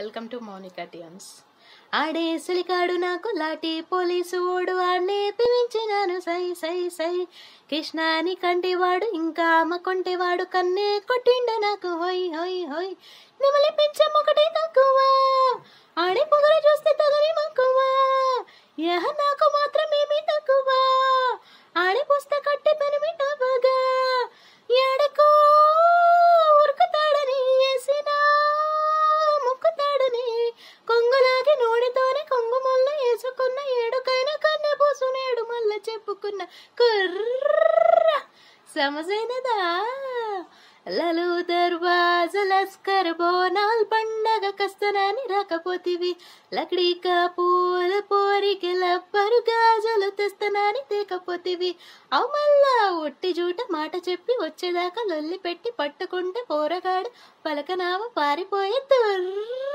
welcome to Mounika టియన్స్ ఆడే సిలికాడు నాకు లాటి police ఓడు ఆడనే పిలిచినాను సై సై సై కృష్ణాని కంటివాడు ఇంకా అమ్మ కొంటివాడు కన్నే కొట్టిండ నాకు హోయ్ హోయ్ హోయ్ నిమ్మలి పెంచం ఒకటే తక్కువ ఆడే పొగలు చూస్తే తగలి మక్కువ ఏహ నాకు మాత్రం అనుకున్నా కుర్ర సమజైనదా లలు దర్వాజ లస్కర్ బోనాల్ పండగ కస్తనాని రాకపోతివి లకడీక పూల పోరికి లబ్బరు గాజలు తెస్తనాని తేకపోతివి అవుమల్లా ఒట్టి జూట మాట చెప్పి వచ్చేదాకా లొల్లి పెట్టి పట్టుకుంటే పోరగాడు పలకనామ పారిపోయే తుర్ర